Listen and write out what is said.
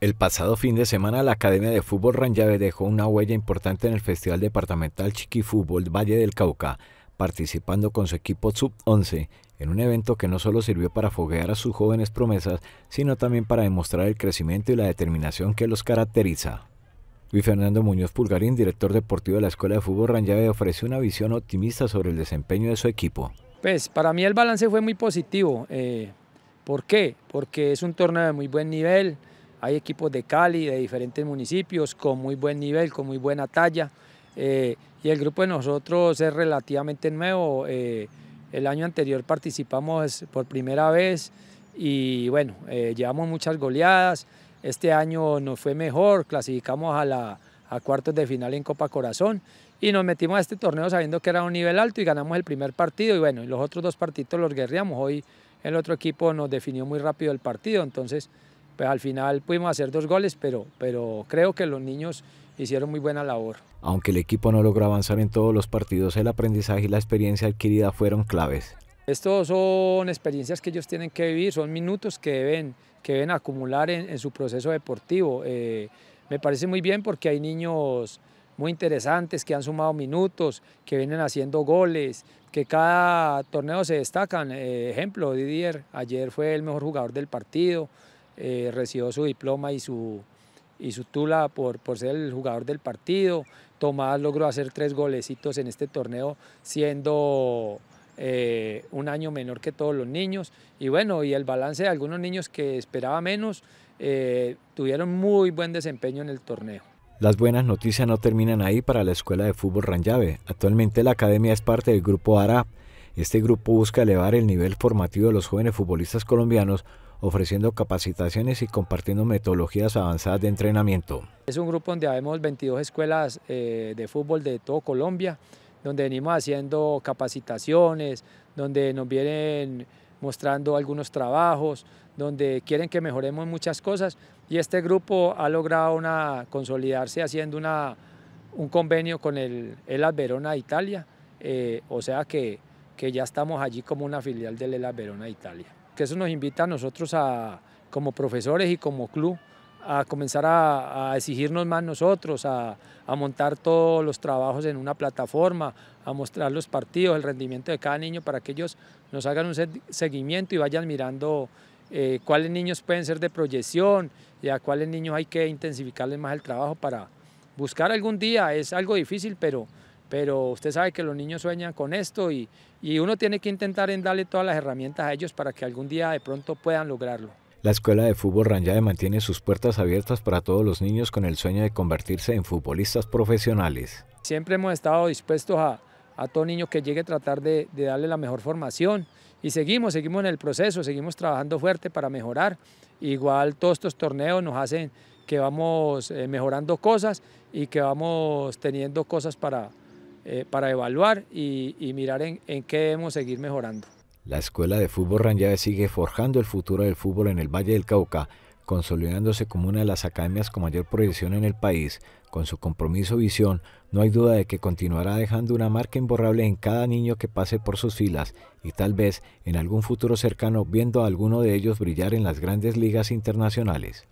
El pasado fin de semana la Academia de Fútbol Ranjave dejó una huella importante en el Festival Departamental Chiqui Fútbol Valle del Cauca, participando con su equipo sub-11 en un evento que no solo sirvió para foguear a sus jóvenes promesas, sino también para demostrar el crecimiento y la determinación que los caracteriza. Luis Fernando Muñoz Pulgarín, director deportivo de la Escuela de Fútbol Ranjave, ofreció una visión optimista sobre el desempeño de su equipo. Pues para mí el balance fue muy positivo. Eh, ¿Por qué? Porque es un torneo de muy buen nivel, hay equipos de Cali, de diferentes municipios, con muy buen nivel, con muy buena talla. Eh, y el grupo de nosotros es relativamente nuevo. Eh, el año anterior participamos por primera vez y bueno, eh, llevamos muchas goleadas. Este año nos fue mejor, clasificamos a, la, a cuartos de final en Copa Corazón y nos metimos a este torneo sabiendo que era un nivel alto y ganamos el primer partido y bueno, los otros dos partidos los guerreamos. Hoy el otro equipo nos definió muy rápido el partido, entonces pues al final pudimos hacer dos goles, pero, pero creo que los niños hicieron muy buena labor. Aunque el equipo no logró avanzar en todos los partidos, el aprendizaje y la experiencia adquirida fueron claves. Estos son experiencias que ellos tienen que vivir, son minutos que deben, que deben acumular en, su proceso deportivo. Eh, me parece muy bien porque hay niños muy interesantes que han sumado minutos, que vienen haciendo goles, que cada torneo se destacan. Eh, ejemplo, Didier ayer fue el mejor jugador del partido, eh, recibió su diploma y su, y su tula por, ser el jugador del partido. Tomás logró hacer tres golecitos en este torneo siendo eh, un año menor que todos los niños. Y bueno, y el balance de algunos niños que esperaba menos eh, tuvieron muy buen desempeño en el torneo. Las buenas noticias no terminan ahí para la Escuela de Fútbol Ranjave Actualmente la academia es parte del grupo ARAP. Este grupo busca elevar el nivel formativo de los jóvenes futbolistas colombianos ofreciendo capacitaciones y compartiendo metodologías avanzadas de entrenamiento. Es un grupo donde habemos 22 escuelas eh, de fútbol de todo Colombia, donde venimos haciendo capacitaciones, donde nos vienen mostrando algunos trabajos, donde quieren que mejoremos muchas cosas y este grupo ha logrado una, consolidarse haciendo una, un convenio con el, el Verona Italia, eh, o sea que, que ya estamos allí como una filial del Elas Verona de Italia que eso nos invita a nosotros como profesores y como club a comenzar a, exigirnos más nosotros, a, montar todos los trabajos en una plataforma, a mostrar los partidos, el rendimiento de cada niño para que ellos nos hagan un seguimiento y vayan mirando eh, cuáles niños pueden ser de proyección y a cuáles niños hay que intensificarles más el trabajo para buscar algún día. Es algo difícil, pero pero usted sabe que los niños sueñan con esto y, y uno tiene que intentar en darle todas las herramientas a ellos para que algún día de pronto puedan lograrlo. La escuela de fútbol Ranjade mantiene sus puertas abiertas para todos los niños con el sueño de convertirse en futbolistas profesionales. Siempre hemos estado dispuestos a, a todo niño que llegue tratar de, de, darle la mejor formación. Y seguimos, seguimos en el proceso, seguimos trabajando fuerte para mejorar. Igual todos estos torneos nos hacen que vamos eh, mejorando cosas y que vamos teniendo cosas para, eh, para evaluar y, mirar en, qué debemos seguir mejorando. La Escuela de Fútbol Ranjave sigue forjando el futuro del fútbol en el Valle del Cauca, consolidándose como una de las academias con mayor proyección en el país. Con su compromiso y visión, no hay duda de que continuará dejando una marca imborrable en cada niño que pase por sus filas y tal vez en algún futuro cercano viendo a alguno de ellos brillar en las grandes ligas internacionales.